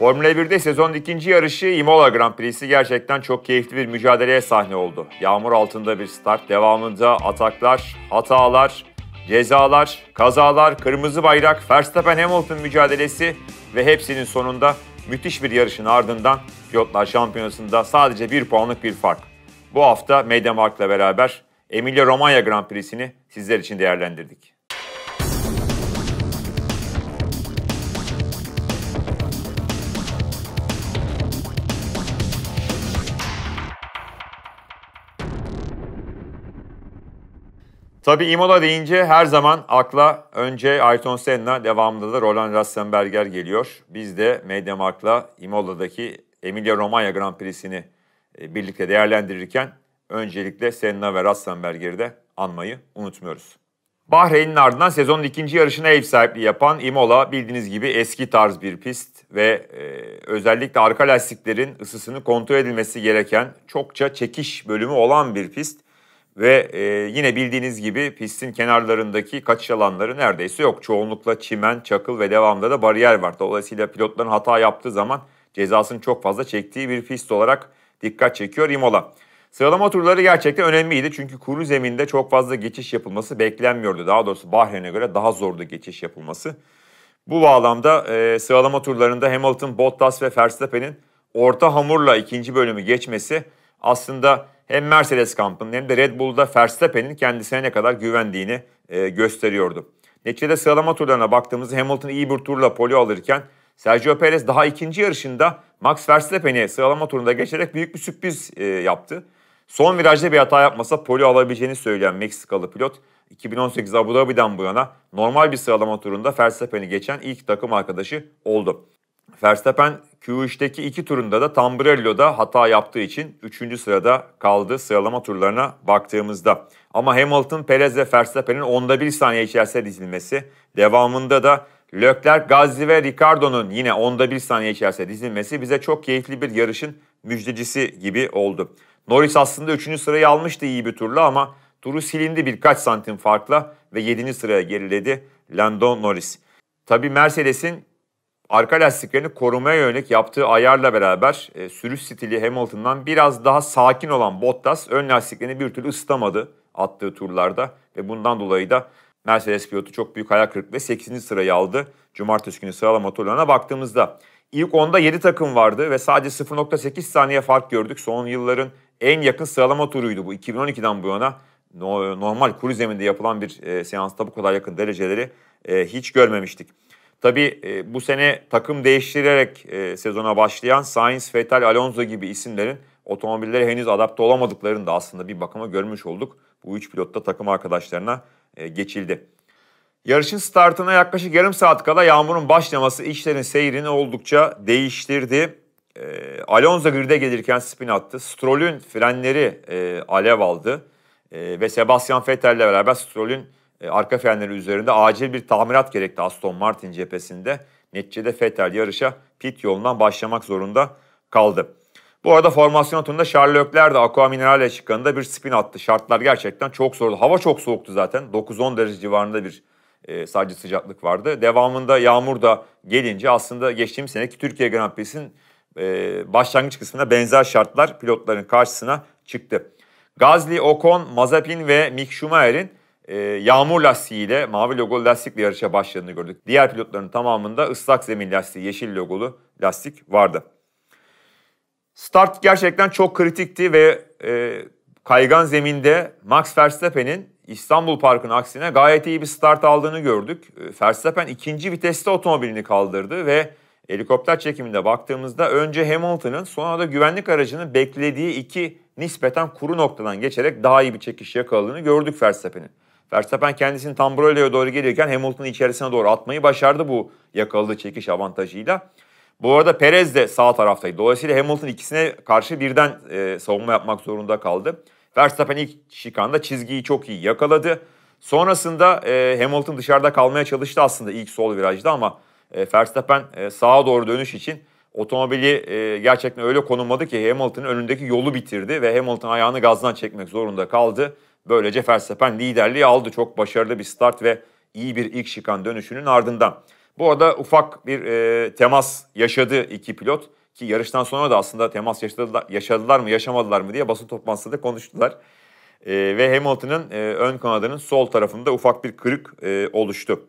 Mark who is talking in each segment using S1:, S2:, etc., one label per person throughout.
S1: Formula 1'de sezon ikinci yarışı Imola Grand Prix'si gerçekten çok keyifli bir mücadeleye sahne oldu. Yağmur altında bir start, devamında ataklar, hatalar, cezalar, kazalar, kırmızı bayrak, Verstappen Hamilton mücadelesi ve hepsinin sonunda müthiş bir yarışın ardından Pilotlar Şampiyonası'nda sadece bir puanlık bir fark. Bu hafta Mediamarkt'la beraber Emilia Romanya Grand Prix'sini sizler için değerlendirdik. Tabi Imola deyince her zaman akla önce Ayrton Senna, devamında da Roland Ratzenberger geliyor. Biz de Mediamarkt'la Imola'daki Emilia Romagna Grand Prix'sini e, birlikte değerlendirirken öncelikle Senna ve Ratzenberger'i de anmayı unutmuyoruz. Bahreyn'in ardından sezonun ikinci yarışına ev sahipliği yapan Imola bildiğiniz gibi eski tarz bir pist ve e, özellikle arka lastiklerin ısısını kontrol edilmesi gereken çokça çekiş bölümü olan bir pist. Ve e, yine bildiğiniz gibi pistin kenarlarındaki kaçış alanları neredeyse yok. Çoğunlukla çimen, çakıl ve devamında da bariyer var. Dolayısıyla pilotların hata yaptığı zaman cezasını çok fazla çektiği bir pist olarak dikkat çekiyor Imola. Sıralama turları gerçekten önemliydi çünkü kuru zeminde çok fazla geçiş yapılması beklenmiyordu. Daha doğrusu Bahreyn'e göre daha zordu geçiş yapılması. Bu bağlamda e, sıralama turlarında Hamilton, Bottas ve Verstappen'in orta hamurla ikinci bölümü geçmesi aslında hem Mercedes kampının hem de Red Bull'da Verstappen'in kendisine ne kadar güvendiğini e, gösteriyordu. Neticede sıralama turlarına baktığımızda Hamilton iyi bir turla poli alırken Sergio Perez daha ikinci yarışında Max Verstappen'i sıralama turunda geçerek büyük bir sürpriz e, yaptı. Son virajda bir hata yapmasa poli alabileceğini söyleyen Meksikalı pilot 2018 Abu Dhabi'den bu yana normal bir sıralama turunda Verstappen'i geçen ilk takım arkadaşı oldu. Verstappen Q3'teki iki turunda da Tamburello'da hata yaptığı için 3. sırada kaldı sıralama turlarına baktığımızda. Ama Hamilton, Perez ve Verstappen'in onda bir saniye içerisinde dizilmesi, devamında da Leclerc, Gazli ve Ricardo'nun yine onda bir saniye içerisinde dizilmesi bize çok keyifli bir yarışın müjdecisi gibi oldu. Norris aslında 3. sırayı almıştı iyi bir turla ama turu silindi birkaç santim farkla ve 7. sıraya geriledi Lando Norris. Tabi Mercedes'in arka lastiklerini korumaya yönelik yaptığı ayarla beraber e, sürüş stili Hamilton'dan biraz daha sakin olan Bottas ön lastiklerini bir türlü ısıtamadı attığı turlarda ve bundan dolayı da Mercedes pilotu çok büyük hayal kırıklığı 8. sırayı aldı. Cumartesi günü sıralama turlarına baktığımızda ilk 10'da 7 takım vardı ve sadece 0.8 saniye fark gördük. Son yılların en yakın sıralama turuydu bu. 2012'den bu yana normal kuru zeminde yapılan bir e, seansta bu kadar yakın dereceleri e, hiç görmemiştik. Tabii e, bu sene takım değiştirerek e, sezona başlayan Sainz, Vettel, Alonso gibi isimlerin otomobillere henüz adapte olamadıklarını da aslında bir bakıma görmüş olduk. Bu üç pilot da takım arkadaşlarına e, geçildi. Yarışın startına yaklaşık yarım saat kala yağmurun başlaması işlerin seyrini oldukça değiştirdi. E, Alonso grid'e gelirken spin attı. Stroll'ün frenleri e, alev aldı. E, ve Sebastian Vettel'le beraber Stroll'ün e, arka fenleri üzerinde acil bir tamirat gerekti Aston Martin cephesinde. Neticede Vettel yarışa pit yolundan başlamak zorunda kaldı. Bu arada formasyon turunda Charles Leclerc de Aqua Minerale çıkanında bir spin attı. Şartlar gerçekten çok zordu. Hava çok soğuktu zaten. 9-10 derece civarında bir e, sadece sıcaklık vardı. Devamında yağmur da gelince aslında geçtiğimiz seneki Türkiye Grand Prix'sinin e, başlangıç kısmında benzer şartlar pilotların karşısına çıktı. Gazli, Ocon, Mazepin ve Mick Schumacher'in ee, yağmur lastiğiyle, mavi logolu lastikle yarışa başladığını gördük. Diğer pilotların tamamında ıslak zemin lastiği, yeşil logolu lastik vardı. Start gerçekten çok kritikti ve e, kaygan zeminde Max Verstappen'in İstanbul Park'ın aksine gayet iyi bir start aldığını gördük. E, Verstappen ikinci viteste otomobilini kaldırdı ve helikopter çekiminde baktığımızda önce Hamilton'ın sonra da güvenlik aracının beklediği iki nispeten kuru noktadan geçerek daha iyi bir çekiş yakaladığını gördük Verstappen'in. Verstappen kendisini Tamburello'ya doğru gelirken Hamilton'ı içerisine doğru atmayı başardı bu yakaladığı çekiş avantajıyla. Bu arada Perez de sağ taraftaydı. Dolayısıyla Hamilton ikisine karşı birden e, savunma yapmak zorunda kaldı. Verstappen ilk şikanda çizgiyi çok iyi yakaladı. Sonrasında e, Hamilton dışarıda kalmaya çalıştı aslında ilk sol virajda ama e, Verstappen e, sağa doğru dönüş için otomobili e, gerçekten öyle konumladı ki Hamilton'ın önündeki yolu bitirdi ve Hamilton ayağını gazdan çekmek zorunda kaldı. Böylece Verstappen liderliği aldı. Çok başarılı bir start ve iyi bir ilk şikan dönüşünün ardından. Bu arada ufak bir e, temas yaşadı iki pilot ki yarıştan sonra da aslında temas yaşadılar, yaşadılar mı yaşamadılar mı diye basın toplantısında konuştular. E, ve Hamilton'ın e, ön kanadının sol tarafında ufak bir kırık e, oluştu.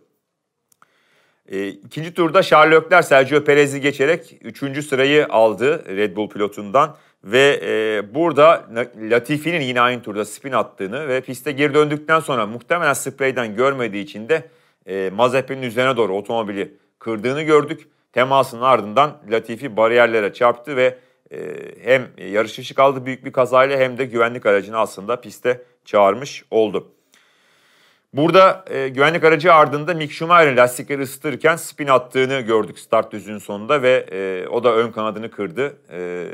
S1: E, ikinci turda Charles Leclerc Sergio Perez'i geçerek üçüncü sırayı aldı Red Bull pilotundan. Ve e, burada Latifi'nin yine aynı turda spin attığını ve piste geri döndükten sonra muhtemelen spreyden görmediği için de e, Mazepin'in üzerine doğru otomobili kırdığını gördük. Temasının ardından Latifi bariyerlere çarptı ve e, hem yarış dışı kaldı büyük bir kazayla hem de güvenlik aracını aslında piste çağırmış oldu. Burada e, güvenlik aracı ardında Mick Schumacher'in lastikleri ısıtırken spin attığını gördük start düzünün sonunda ve e, o da ön kanadını kırdı. E,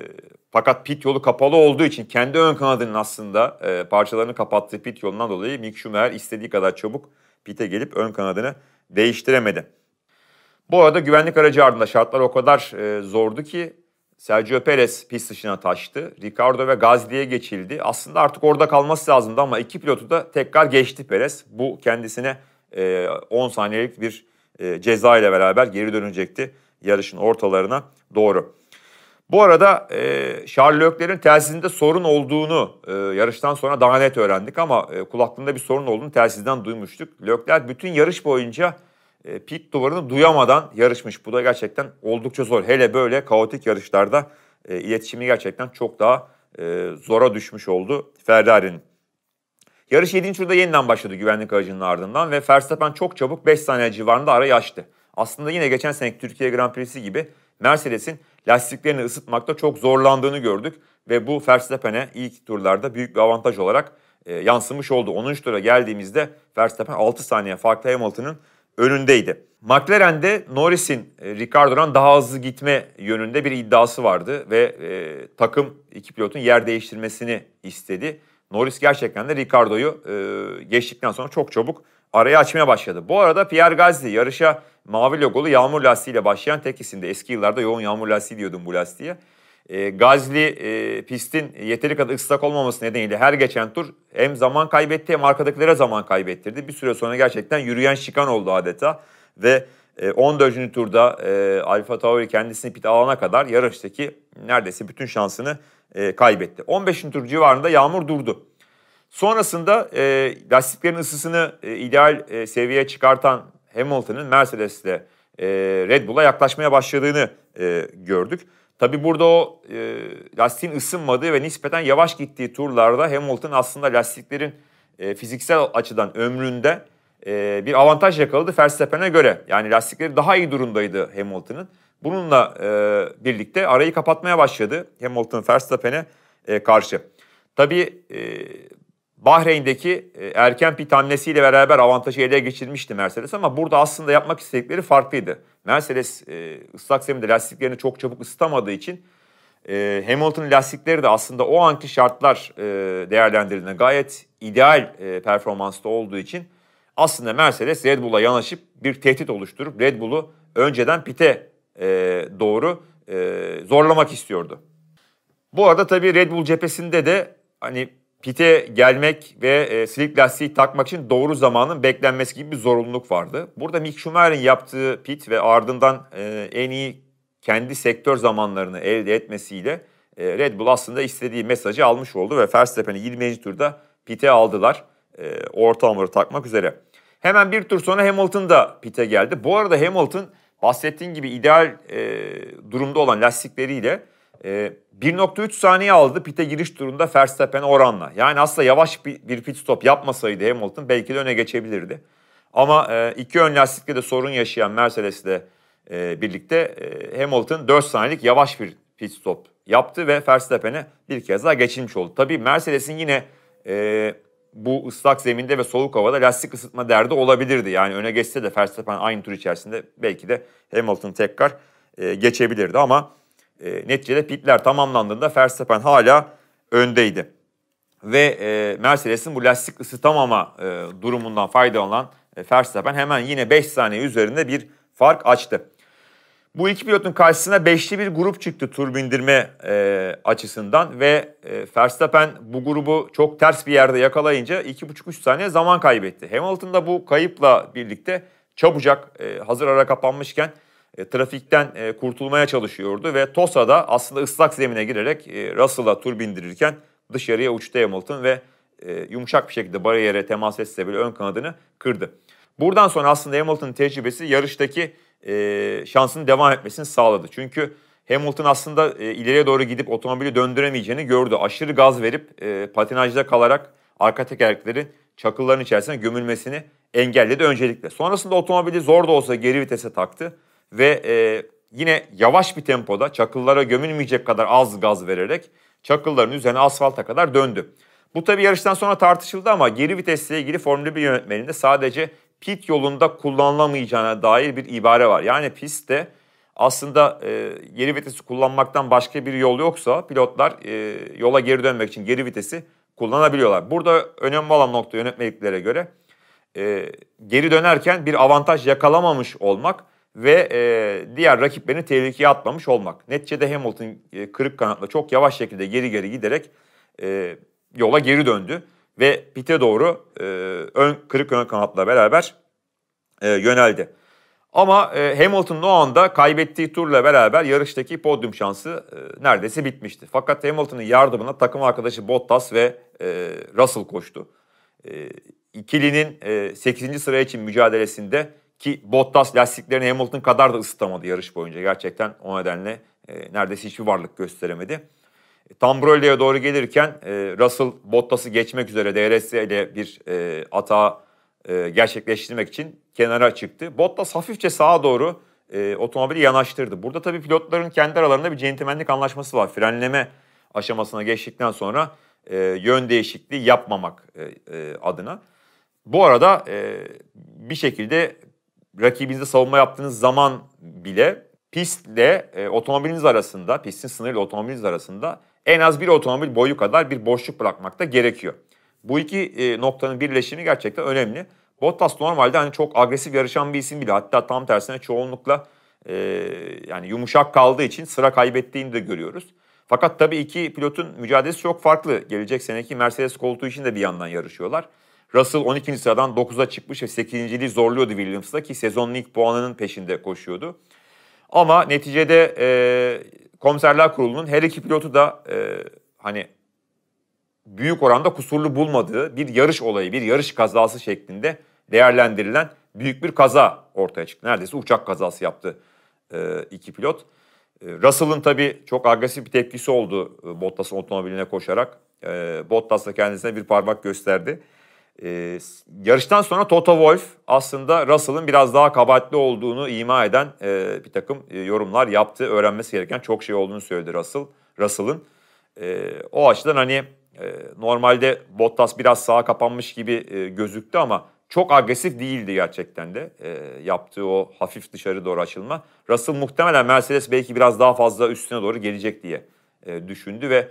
S1: fakat pit yolu kapalı olduğu için kendi ön kanadının aslında e, parçalarını kapattığı pit yolundan dolayı Mick Schumacher istediği kadar çabuk pite gelip ön kanadını değiştiremedi. Bu arada güvenlik aracı ardında şartlar o kadar e, zordu ki Sergio Perez pist dışına taştı. Ricardo ve Gazli'ye geçildi. Aslında artık orada kalması lazımdı ama iki pilotu da tekrar geçti Perez. Bu kendisine e, 10 saniyelik bir e, ceza ile beraber geri dönecekti yarışın ortalarına doğru. Bu arada e, Charles Leclerc'in telsizinde sorun olduğunu e, yarıştan sonra daha net öğrendik ama e, kulaklığında bir sorun olduğunu telsizden duymuştuk. Leclerc bütün yarış boyunca e, pit duvarını duyamadan yarışmış. Bu da gerçekten oldukça zor. Hele böyle kaotik yarışlarda e, iletişimi gerçekten çok daha e, zora düşmüş oldu Ferrari'nin. Yarış 7. turda yeniden başladı güvenlik aracının ardından ve Verstappen çok çabuk 5 saniye civarında arayı açtı. Aslında yine geçen seneki Türkiye Grand Prix'si gibi Mercedes'in lastiklerini ısıtmakta çok zorlandığını gördük ve bu Verstappen'e ilk turlarda büyük bir avantaj olarak e, yansımış oldu. 10. tura geldiğimizde Verstappen 6 saniye farklı Hamilton'ın önündeydi. McLaren'de Norris'in e, Ricardo'dan daha hızlı gitme yönünde bir iddiası vardı ve e, takım iki pilotun yer değiştirmesini istedi. Norris gerçekten de Ricardo'yu e, geçtikten sonra çok çabuk arayı açmaya başladı. Bu arada Pierre Gasly yarışa mavi logolu yağmur lastiğiyle başlayan tek isimdi. Eski yıllarda yoğun yağmur lastiği diyordum bu lastiğe. E, ee, Gazli e, pistin yeteri kadar ıslak olmaması nedeniyle her geçen tur hem zaman kaybetti hem arkadakilere zaman kaybettirdi. Bir süre sonra gerçekten yürüyen şikan oldu adeta ve e, 14. turda e, Alfa Tauri kendisini pit alana kadar yarıştaki neredeyse bütün şansını e, kaybetti. 15. tur civarında yağmur durdu. Sonrasında e, lastiklerin ısısını e, ideal e, seviyeye çıkartan Hamilton'ın Mercedes'le e, Red Bull'a yaklaşmaya başladığını e, gördük. Tabi burada o e, lastiğin ısınmadığı ve nispeten yavaş gittiği turlarda Hamilton aslında lastiklerin e, fiziksel açıdan ömründe e, bir avantaj yakaladı Verstappen'e göre. Yani lastikleri daha iyi durumdaydı Hamilton'ın. Bununla e, birlikte arayı kapatmaya başladı Hamilton Verstappen'e e, karşı. Tabi. e, Bahreyn'deki e, erken pit hamlesiyle beraber avantajı ele geçirmişti Mercedes ama burada aslında yapmak istedikleri farklıydı. Mercedes e, ıslak zeminde lastiklerini çok çabuk ısıtamadığı için e, Hamilton'ın lastikleri de aslında o anki şartlar değerlendirildiğinde gayet ideal performansta olduğu için aslında Mercedes Red Bull'a yanaşıp bir tehdit oluşturup Red Bull'u önceden pite doğru zorlamak istiyordu. Bu arada tabii Red Bull cephesinde de hani pite gelmek ve e, silik lastiği takmak için doğru zamanın beklenmesi gibi bir zorunluluk vardı. Burada Mick Schumacher'in yaptığı pit ve ardından e, en iyi kendi sektör zamanlarını elde etmesiyle e, Red Bull aslında istediği mesajı almış oldu ve Verstappen'i 20. turda pite aldılar. E, orta hamuru takmak üzere. Hemen bir tur sonra Hamilton da pite geldi. Bu arada Hamilton bahsettiğim gibi ideal e, durumda olan lastikleriyle e, ee, 1.3 saniye aldı pite giriş turunda Verstappen oranla. Yani aslında yavaş bir, bir pit stop yapmasaydı Hamilton belki de öne geçebilirdi. Ama e, iki ön lastikle de sorun yaşayan Mercedes'le e, birlikte e, Hamilton 4 saniyelik yavaş bir pit stop yaptı ve Verstappen'e bir kez daha geçilmiş oldu. Tabii Mercedes'in yine e, bu ıslak zeminde ve soğuk havada lastik ısıtma derdi olabilirdi. Yani öne geçse de Verstappen aynı tur içerisinde belki de Hamilton tekrar e, geçebilirdi ama e, neticede pitler tamamlandığında Verstappen hala öndeydi. Ve e, Mercedes'in bu lastik ısıtamama e, durumundan faydalanan e, Verstappen hemen yine 5 saniye üzerinde bir fark açtı. Bu iki pilotun karşısına beşli bir grup çıktı tur bindirme e, açısından ve e, Verstappen bu grubu çok ters bir yerde yakalayınca 2,5-3 saniye zaman kaybetti. Hamilton da bu kayıpla birlikte çabucak e, hazır ara kapanmışken e, trafikten e, kurtulmaya çalışıyordu ve Tosa da aslında ıslak zemine girerek e, Russell'a tur bindirirken dışarıya uçtu Hamilton ve e, yumuşak bir şekilde bariyere temas etse bile ön kanadını kırdı. Buradan sonra aslında Hamilton'ın tecrübesi yarıştaki e, şansının devam etmesini sağladı. Çünkü Hamilton aslında e, ileriye doğru gidip otomobili döndüremeyeceğini gördü. Aşırı gaz verip e, patinajda kalarak arka tekerlekleri çakılların içerisine gömülmesini engelledi öncelikle. Sonrasında otomobili zor da olsa geri vitese taktı ve e, yine yavaş bir tempoda çakıllara gömülmeyecek kadar az gaz vererek çakılların üzerine asfalta kadar döndü. Bu tabi yarıştan sonra tartışıldı ama geri vitesle ilgili Formula 1 yönetmeninde sadece pit yolunda kullanılamayacağına dair bir ibare var. Yani pistte aslında e, geri vitesi kullanmaktan başka bir yol yoksa pilotlar e, yola geri dönmek için geri vitesi kullanabiliyorlar. Burada önemli olan nokta yönetmeliklere göre e, geri dönerken bir avantaj yakalamamış olmak ve e, diğer rakiplerini tehlikeye atmamış olmak. Neticede Hamilton e, kırık kanatla çok yavaş şekilde geri geri giderek e, yola geri döndü ve pite doğru e, ön kırık ön kanatla beraber e, yöneldi. Ama e, Hamilton'ın o anda kaybettiği turla beraber yarıştaki podyum şansı e, neredeyse bitmişti. Fakat Hamilton'ın yardımına takım arkadaşı Bottas ve e, Russell koştu. E, ikilinin e, 8. sıra için mücadelesinde ki Bottas lastiklerini Hamilton kadar da ısıtamadı yarış boyunca. Gerçekten o nedenle e, neredeyse hiçbir varlık gösteremedi. E, Tambroli'ye doğru gelirken e, Russell Bottas'ı geçmek üzere DRS ile bir e, ata e, gerçekleştirmek için kenara çıktı. Bottas hafifçe sağa doğru e, otomobili yanaştırdı. Burada tabii pilotların kendi aralarında bir centilmenlik anlaşması var. Frenleme aşamasına geçtikten sonra e, yön değişikliği yapmamak e, e, adına. Bu arada e, bir şekilde rakibinizde savunma yaptığınız zaman bile pistle e, otomobiliniz arasında, pistin sınırıyla otomobiliniz arasında en az bir otomobil boyu kadar bir boşluk bırakmak da gerekiyor. Bu iki e, noktanın birleşimi gerçekten önemli. Bottas normalde hani çok agresif yarışan bir isim bile. Hatta tam tersine çoğunlukla e, yani yumuşak kaldığı için sıra kaybettiğini de görüyoruz. Fakat tabii iki pilotun mücadelesi çok farklı. Gelecek seneki Mercedes koltuğu için de bir yandan yarışıyorlar. Russell 12. sıradan 9'a çıkmış ve 8.liği zorluyordu Williams'la ki sezonun ilk puanının peşinde koşuyordu. Ama neticede e, komiserler kurulunun her iki pilotu da e, hani büyük oranda kusurlu bulmadığı bir yarış olayı, bir yarış kazası şeklinde değerlendirilen büyük bir kaza ortaya çıktı. Neredeyse uçak kazası yaptı e, iki pilot. E, Russell'ın tabii çok agresif bir tepkisi oldu e, Bottas'ın otomobiline koşarak. E, Bottas da kendisine bir parmak gösterdi. E, yarıştan sonra Toto Wolff aslında Russell'ın biraz daha kabahatli olduğunu ima eden e, bir takım e, yorumlar yaptı. Öğrenmesi gereken çok şey olduğunu söyledi Russell. Russell'ın. E, o açıdan hani e, normalde Bottas biraz sağa kapanmış gibi e, gözüktü ama çok agresif değildi gerçekten de e, yaptığı o hafif dışarı doğru açılma. Russell muhtemelen Mercedes belki biraz daha fazla üstüne doğru gelecek diye e, düşündü ve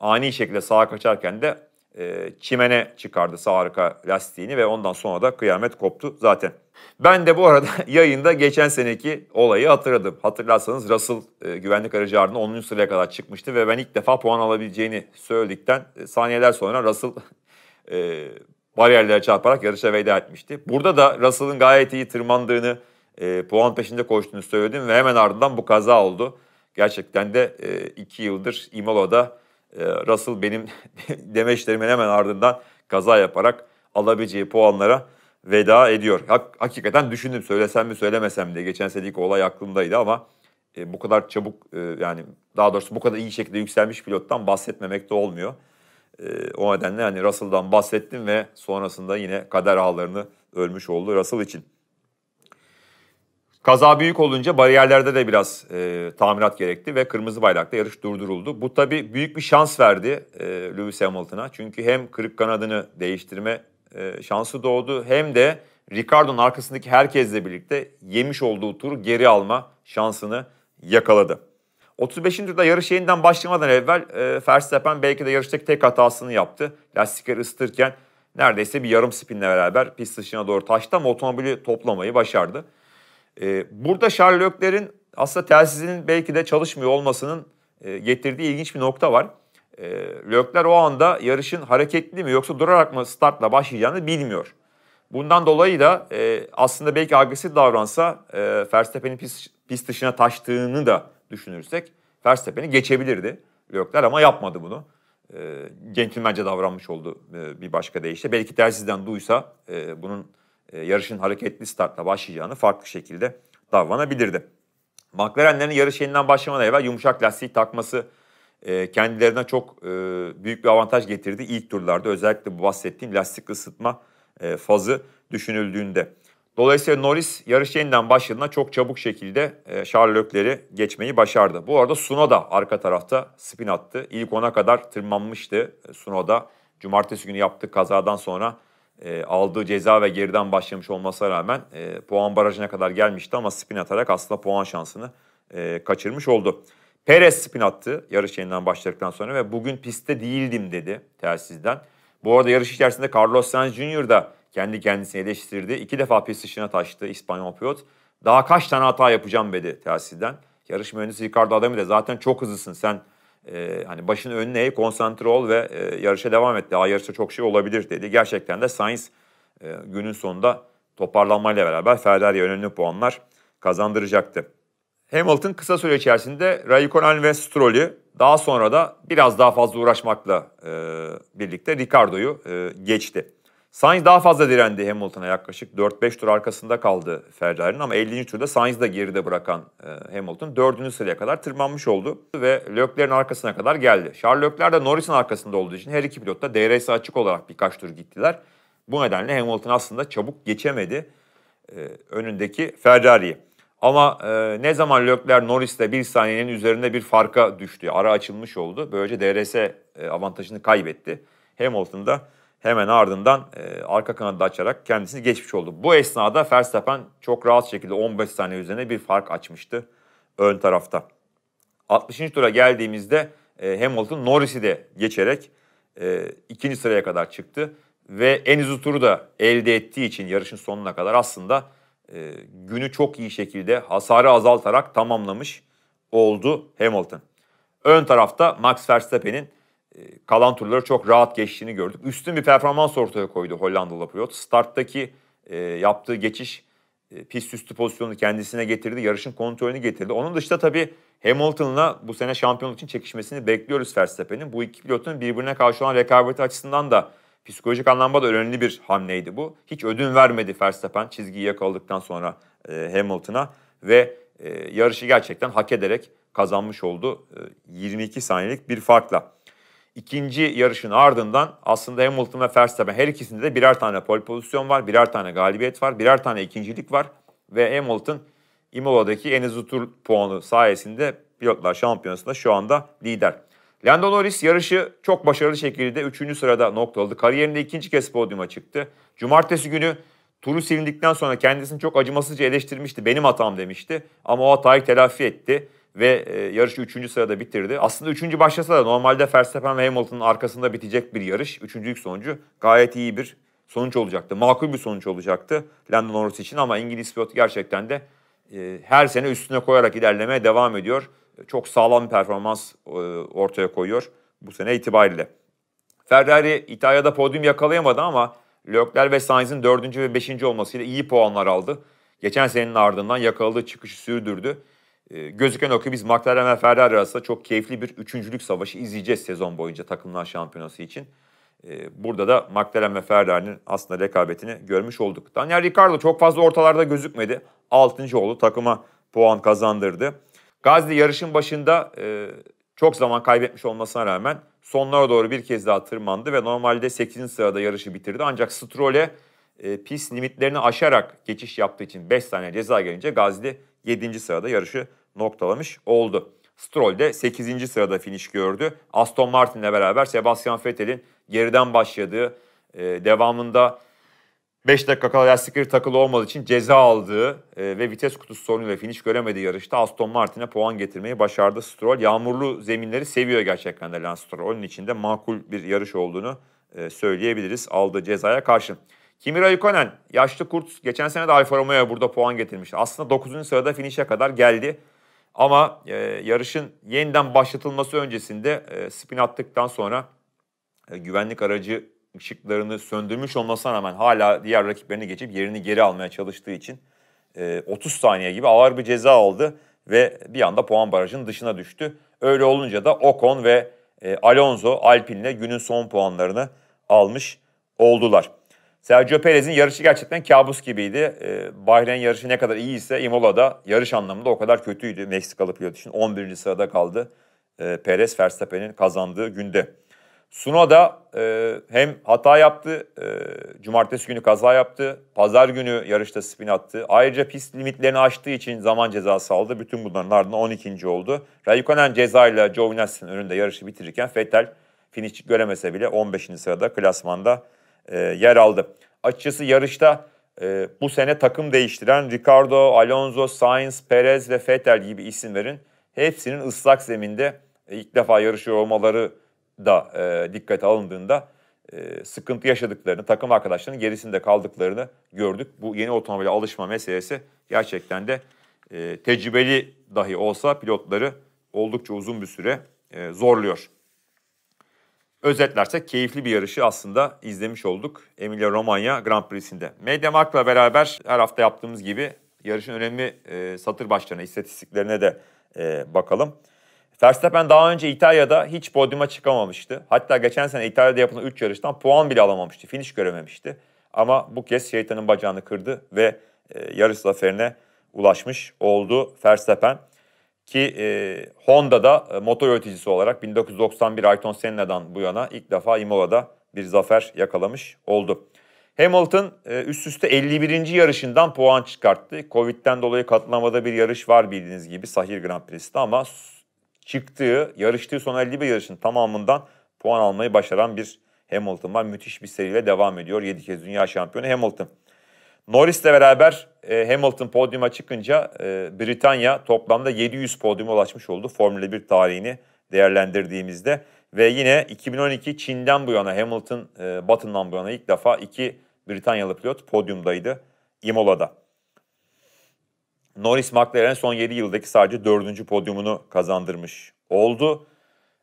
S1: ani şekilde sağa kaçarken de e, çimene çıkardı sağ lastiğini ve ondan sonra da kıyamet koptu zaten. Ben de bu arada yayında geçen seneki olayı hatırladım. Hatırlarsanız Russell e, güvenlik aracı ardından 10. sıraya kadar çıkmıştı ve ben ilk defa puan alabileceğini söyledikten e, saniyeler sonra Russell e, bariyerlere çarparak yarışa veda etmişti. Burada da Russell'ın gayet iyi tırmandığını, e, puan peşinde koştuğunu söyledim ve hemen ardından bu kaza oldu. Gerçekten de e, iki yıldır Imola'da. Ee, Russell benim demeçlerimin hemen ardından kaza yaparak alabileceği puanlara veda ediyor. Hak, hakikaten düşündüm söylesem mi söylemesem de Geçen seneki olay aklımdaydı ama e, bu kadar çabuk e, yani daha doğrusu bu kadar iyi şekilde yükselmiş pilottan bahsetmemek de olmuyor. E, o nedenle hani Russell'dan bahsettim ve sonrasında yine kader ağlarını ölmüş oldu Russell için. Kaza büyük olunca bariyerlerde de biraz e, tamirat gerekti ve kırmızı bayrakta yarış durduruldu. Bu tabii büyük bir şans verdi e, Lewis Hamilton'a. Çünkü hem kırık kanadını değiştirme e, şansı doğdu hem de Ricardo'nun arkasındaki herkesle birlikte yemiş olduğu turu geri alma şansını yakaladı. 35. turda yarış yeniden başlamadan evvel e, Verstappen belki de yarıştaki tek hatasını yaptı. Lastikleri ısıtırken neredeyse bir yarım spinle beraber pist dışına doğru taştı ama otomobili toplamayı başardı. E, burada Sherlock'lerin aslında telsizinin belki de çalışmıyor olmasının e, getirdiği ilginç bir nokta var. E, ee, Lökler o anda yarışın hareketli mi yoksa durarak mı startla başlayacağını bilmiyor. Bundan dolayı da e, aslında belki agresif davransa e, Verstappen'in pist, pist dışına taştığını da düşünürsek Verstappen'i geçebilirdi Lökler ama yapmadı bunu. E, centilmence davranmış oldu e, bir başka deyişle. Belki telsizden duysa e, bunun e, yarışın hareketli startla başlayacağını farklı şekilde davranabilirdi. McLaren'lerin yarış yeniden başlamadan evvel yumuşak lastiği takması e, kendilerine çok e, büyük bir avantaj getirdi. ilk turlarda özellikle bu bahsettiğim lastik ısıtma fazı düşünüldüğünde. Dolayısıyla Norris yarış yeniden başladığında çok çabuk şekilde e, Charles geçmeyi başardı. Bu arada Suno da arka tarafta spin attı. İlk ona kadar tırmanmıştı Suno da Cumartesi günü yaptığı kazadan sonra e, aldığı ceza ve geriden başlamış olmasına rağmen e, puan barajına kadar gelmişti ama spin atarak aslında puan şansını e, kaçırmış oldu. Perez spin attı yarış yeniden başladıktan sonra ve bugün pistte değildim dedi telsizden. Bu arada yarış içerisinde Carlos Sainz Jr. da kendi kendisini eleştirdi. İki defa pist dışına taştı İspanyol pilot. Daha kaç tane hata yapacağım dedi telsizden. Yarış mühendisi Ricardo Adami de zaten çok hızlısın sen e, hani başın önüne konsantre ol ve e, yarışa devam et. Daha yarışta çok şey olabilir dedi. Gerçekten de Sainz e, günün sonunda toparlanmayla beraber Ferrari'ye önemli puanlar kazandıracaktı. Hamilton kısa süre içerisinde Raikkonen ve Stroll'i daha sonra da biraz daha fazla uğraşmakla e, birlikte Ricardo'yu e, geçti. Sainz daha fazla direndi Hamilton'a yaklaşık 4-5 tur arkasında kaldı Ferrari'nin ama 50. turda Sainz'ı da geride bırakan e, Hamilton 4. sıraya kadar tırmanmış oldu ve Leclerc'in arkasına kadar geldi. Charles Leclerc de Norris'in arkasında olduğu için her iki pilot da DRS açık olarak birkaç tur gittiler. Bu nedenle Hamilton aslında çabuk geçemedi e, önündeki Ferrari'yi. Ama e, ne zaman Leclerc Norris'te bir saniyenin üzerinde bir farka düştü. Ara açılmış oldu. Böylece DRS avantajını kaybetti. Hamilton da hemen ardından e, arka kanadı açarak kendisini geçmiş oldu. Bu esnada Verstappen çok rahat şekilde 15 saniye üzerine bir fark açmıştı ön tarafta. 60. tura geldiğimizde e, Hamilton Norris'i de geçerek e, ikinci sıraya kadar çıktı. Ve en hızlı turu da elde ettiği için yarışın sonuna kadar aslında e, günü çok iyi şekilde hasarı azaltarak tamamlamış oldu Hamilton. Ön tarafta Max Verstappen'in kalan turları çok rahat geçtiğini gördük. Üstün bir performans ortaya koydu Hollandalı pilot. Starttaki e, yaptığı geçiş e, pist üstü pozisyonunu kendisine getirdi. Yarışın kontrolünü getirdi. Onun dışında tabii Hamilton'la bu sene şampiyonluk için çekişmesini bekliyoruz Verstappen'in. Bu iki pilotun birbirine karşı olan rekabeti açısından da psikolojik anlamda da önemli bir hamleydi bu. Hiç ödün vermedi Verstappen çizgiyi yakaladıktan sonra e, Hamilton'a ve e, yarışı gerçekten hak ederek kazanmış oldu e, 22 saniyelik bir farkla ikinci yarışın ardından aslında Hamilton ve Verstappen her ikisinde de birer tane pole pozisyon var, birer tane galibiyet var, birer tane ikincilik var ve Hamilton Imola'daki en hızlı tur puanı sayesinde pilotlar şampiyonasında şu anda lider. Lando Norris yarışı çok başarılı şekilde 3. sırada noktaladı. Kariyerinde ikinci kez podyuma çıktı. Cumartesi günü turu silindikten sonra kendisini çok acımasızca eleştirmişti. Benim hatam demişti ama o hatayı telafi etti ve e, yarışı 3. sırada bitirdi. Aslında 3. başlasa da normalde Verstappen ve Hamilton'ın arkasında bitecek bir yarış. ilk sonucu gayet iyi bir sonuç olacaktı. Makul bir sonuç olacaktı Lando Norris için ama İngiliz pilot gerçekten de e, her sene üstüne koyarak ilerlemeye devam ediyor. Çok sağlam bir performans e, ortaya koyuyor bu sene itibariyle. Ferrari İtalya'da podyum yakalayamadı ama Leclerc ve Sainz'in 4. ve 5. olmasıyla iyi puanlar aldı. Geçen senenin ardından yakaladığı çıkışı sürdürdü. Ee, gözüken o ki biz McLaren ve Ferrari arasında çok keyifli bir üçüncülük savaşı izleyeceğiz sezon boyunca takımlar şampiyonası için. Ee, burada da McLaren ve Ferrari'nin aslında rekabetini görmüş olduk. Daniel Ricciardo çok fazla ortalarda gözükmedi. Altıncı oldu takıma puan kazandırdı. Gazli yarışın başında e, çok zaman kaybetmiş olmasına rağmen sonlara doğru bir kez daha tırmandı ve normalde 8. sırada yarışı bitirdi. Ancak Stroll'e e, pis limitlerini aşarak geçiş yaptığı için 5 tane ceza gelince Gazli 7. sırada yarışı noktalamış oldu. Stroll de 8. sırada finiş gördü. Aston Martin'le beraber Sebastian Vettel'in geriden başladığı, e, devamında 5 dakika kala lastikleri takılı olmadığı için ceza aldığı e, ve vites kutusu sorunuyla finiş göremediği yarışta Aston Martin'e puan getirmeyi başardı Stroll. Yağmurlu zeminleri seviyor gerçekten de Lance Stroll. Onun için de makul bir yarış olduğunu e, söyleyebiliriz aldığı cezaya karşı. Kimi Raikkonen yaşlı kurt geçen sene de Alfa Romeo'ya burada puan getirmiş. Aslında 9. sırada finişe kadar geldi. Ama e, yarışın yeniden başlatılması öncesinde e, spin attıktan sonra e, güvenlik aracı ışıklarını söndürmüş olmasına rağmen hala diğer rakiplerini geçip yerini geri almaya çalıştığı için e, 30 saniye gibi ağır bir ceza aldı ve bir anda puan barajının dışına düştü. Öyle olunca da Ocon ve e, Alonso Alpine'le günün son puanlarını almış oldular. Sergio Perez'in yarışı gerçekten kabus gibiydi. E, Bahreyn yarışı ne kadar iyi ise Imola'da yarış anlamında o kadar kötüydü Meksikalı pilot için. 11. sırada kaldı e, Perez Verstappen'in kazandığı günde. Sunoda e, hem hata yaptı, e, cumartesi günü kaza yaptı, pazar günü yarışta spin attı. Ayrıca pist limitlerini aştığı için zaman cezası aldı. Bütün bunların ardından 12. oldu. Raikkonen cezayla Giovinazzi'nin önünde yarışı bitirirken Vettel finish göremese bile 15. sırada klasmanda e, yer aldı. Açıkçası yarışta e, bu sene takım değiştiren Ricardo, Alonso, Sainz, Perez ve Vettel gibi isimlerin hepsinin ıslak zeminde e, ilk defa yarışıyor olmaları da e, dikkate alındığında e, sıkıntı yaşadıklarını, takım arkadaşlarının gerisinde kaldıklarını gördük. Bu yeni otomobile alışma meselesi gerçekten de e, tecrübeli dahi olsa pilotları oldukça uzun bir süre e, zorluyor. Özetlersek keyifli bir yarışı aslında izlemiş olduk Emilia Romanya Grand Prix'sinde. Mediamarkt'la beraber her hafta yaptığımız gibi yarışın önemli e, satır başlarına, istatistiklerine de e, bakalım. Verstappen daha önce İtalya'da hiç podyuma çıkamamıştı. Hatta geçen sene İtalya'da yapılan 3 yarıştan puan bile alamamıştı, finish görememişti. Ama bu kez şeytanın bacağını kırdı ve e, yarış zaferine ulaşmış oldu Verstappen. Ki e, Honda'da e, motor üreticisi olarak 1991 Ayrton Senna'dan bu yana ilk defa Imola'da bir zafer yakalamış oldu. Hamilton e, üst üste 51. yarışından puan çıkarttı. Covid'den dolayı katılamada bir yarış var bildiğiniz gibi Sahir Grand Prix's'te ama çıktığı, yarıştığı son 51 yarışın tamamından puan almayı başaran bir Hamilton var. Müthiş bir seriyle devam ediyor. 7 kez dünya şampiyonu Hamilton. Norris'le beraber e, Hamilton podyuma çıkınca e, Britanya toplamda 700 podyuma ulaşmış oldu Formula 1 tarihini değerlendirdiğimizde. Ve yine 2012 Çin'den bu yana Hamilton e, Button'dan bu yana ilk defa iki Britanyalı pilot podyumdaydı Imola'da. Norris McLaren son 7 yıldaki sadece 4. podyumunu kazandırmış oldu.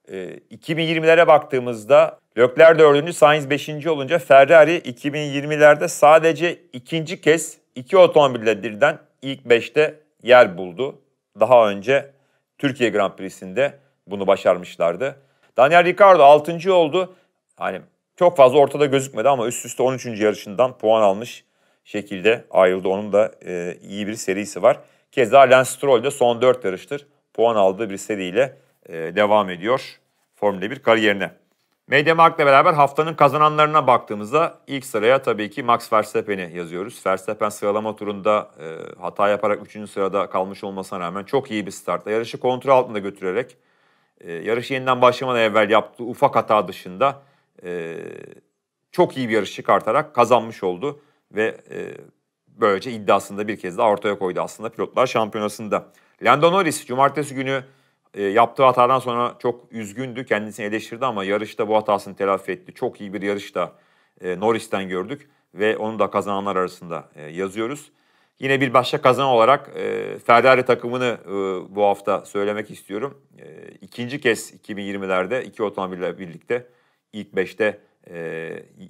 S1: 2020'lere ee, baktığımızda Lökler 4. Sainz 5. olunca Ferrari 2020'lerde sadece ikinci kez iki otomobille birden ilk 5'te yer buldu. Daha önce Türkiye Grand Prix'sinde bunu başarmışlardı. Daniel Ricciardo 6. oldu. Hani çok fazla ortada gözükmedi ama üst üste 13. yarışından puan almış şekilde ayrıldı. Onun da e, iyi bir serisi var. Keza Lance Stroll de son 4 yarıştır puan aldığı bir seriyle e, devam ediyor Formula 1 kariyerine. Mediamarkt'la beraber haftanın kazananlarına baktığımızda ilk sıraya tabii ki Max Verstappen'i yazıyoruz. Verstappen sıralama turunda e, hata yaparak 3. sırada kalmış olmasına rağmen çok iyi bir startla yarışı kontrol altında götürerek e, yarışı yeniden başlamadan evvel yaptığı ufak hata dışında e, çok iyi bir yarış çıkartarak kazanmış oldu ve e, böylece iddiasında bir kez daha ortaya koydu aslında pilotlar şampiyonasında. Lando Norris cumartesi günü e, yaptığı hatadan sonra çok üzgündü. Kendisini eleştirdi ama yarışta bu hatasını telafi etti. Çok iyi bir yarışta e, Norris'ten gördük ve onu da kazananlar arasında e, yazıyoruz. Yine bir başka kazanan olarak Ferrari takımını bu hafta söylemek istiyorum. İkinci ikinci kez 2020'lerde iki otomobille birlikte ilk beşte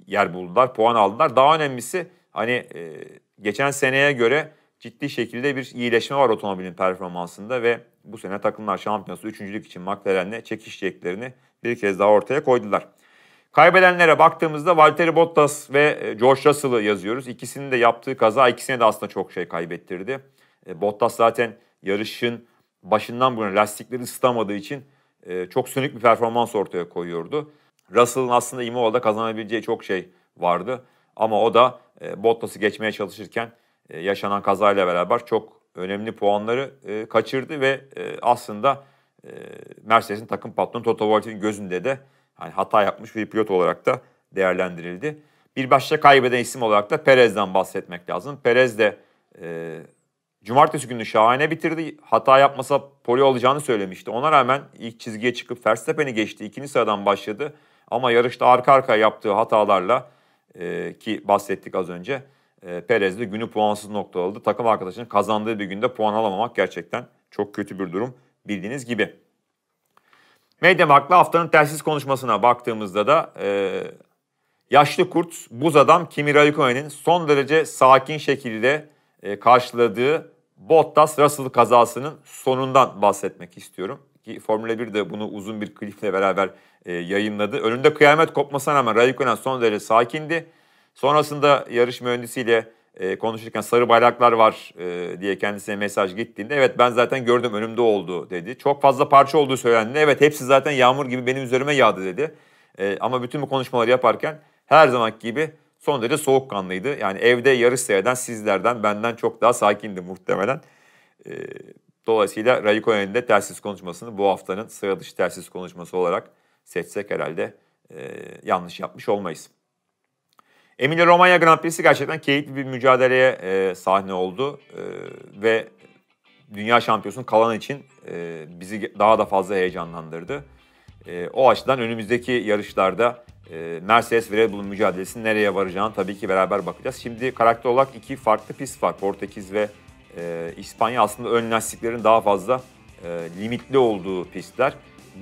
S1: yer buldular, puan aldılar. Daha önemlisi hani geçen seneye göre ciddi şekilde bir iyileşme var otomobilin performansında ve bu sene takımlar şampiyonası üçüncülük için McLaren'le çekişeceklerini bir kez daha ortaya koydular. Kaybedenlere baktığımızda Valtteri Bottas ve e, George Russell'ı yazıyoruz. İkisinin de yaptığı kaza ikisine de aslında çok şey kaybettirdi. E, Bottas zaten yarışın başından bu yana lastikleri ısıtamadığı için e, çok sönük bir performans ortaya koyuyordu. Russell'ın aslında Imola'da kazanabileceği çok şey vardı. Ama o da Bottas'ı geçmeye çalışırken e, yaşanan kazayla beraber çok önemli puanları e, kaçırdı ve e, aslında Mercedes'in takım patronu Toto Wolff'in gözünde de hani hata yapmış bir pilot olarak da değerlendirildi. Bir başka kaybeden isim olarak da Perez'den bahsetmek lazım. Perez de e, cumartesi günü şahane bitirdi. Hata yapmasa poli olacağını söylemişti. Ona rağmen ilk çizgiye çıkıp Verstappen'i geçti. ikinci sıradan başladı. Ama yarışta arka arkaya yaptığı hatalarla e, ki bahsettik az önce e, ee, Perez de günü puansız nokta aldı. Takım arkadaşının kazandığı bir günde puan alamamak gerçekten çok kötü bir durum bildiğiniz gibi. Medyamarkt'la haftanın telsiz konuşmasına baktığımızda da e, yaşlı kurt buz adam Kimi Raikkonen'in son derece sakin şekilde e, karşıladığı Bottas Russell kazasının sonundan bahsetmek istiyorum. Ki Formula 1 de bunu uzun bir klifle beraber e, yayınladı. Önünde kıyamet kopmasına rağmen Raikkonen son derece sakindi. Sonrasında yarış mühendisiyle e, konuşurken sarı bayraklar var e, diye kendisine mesaj gittiğinde evet ben zaten gördüm önümde oldu dedi. Çok fazla parça olduğu söylendi evet hepsi zaten yağmur gibi benim üzerime yağdı dedi. E, ama bütün bu konuşmaları yaparken her zamanki gibi son derece soğukkanlıydı. Yani evde yarış seyreden sizlerden benden çok daha sakindi muhtemelen. E, dolayısıyla Raikkonen'in de telsiz konuşmasını bu haftanın sıra dışı telsiz konuşması olarak seçsek herhalde e, yanlış yapmış olmayız. Emilia Romanya Grand Prix'si gerçekten keyifli bir mücadeleye e, sahne oldu e, ve dünya şampiyonasının kalan için e, bizi daha da fazla heyecanlandırdı. E, o açıdan önümüzdeki yarışlarda e, Mercedes ve Red Bull'un mücadelesinin nereye varacağını tabii ki beraber bakacağız. Şimdi karakter olarak iki farklı pist var. Portekiz ve e, İspanya aslında ön lastiklerin daha fazla e, limitli olduğu pistler.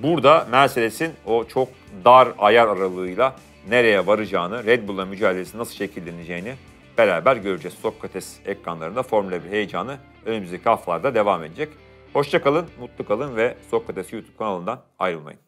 S1: Burada Mercedes'in o çok dar ayar aralığıyla nereye varacağını, Red Bull'la mücadelesi nasıl şekilleneceğini beraber göreceğiz. Sokrates ekranlarında Formula 1 heyecanı önümüzdeki haftalarda devam edecek. Hoşça kalın, mutlu kalın ve Sokrates YouTube kanalından ayrılmayın.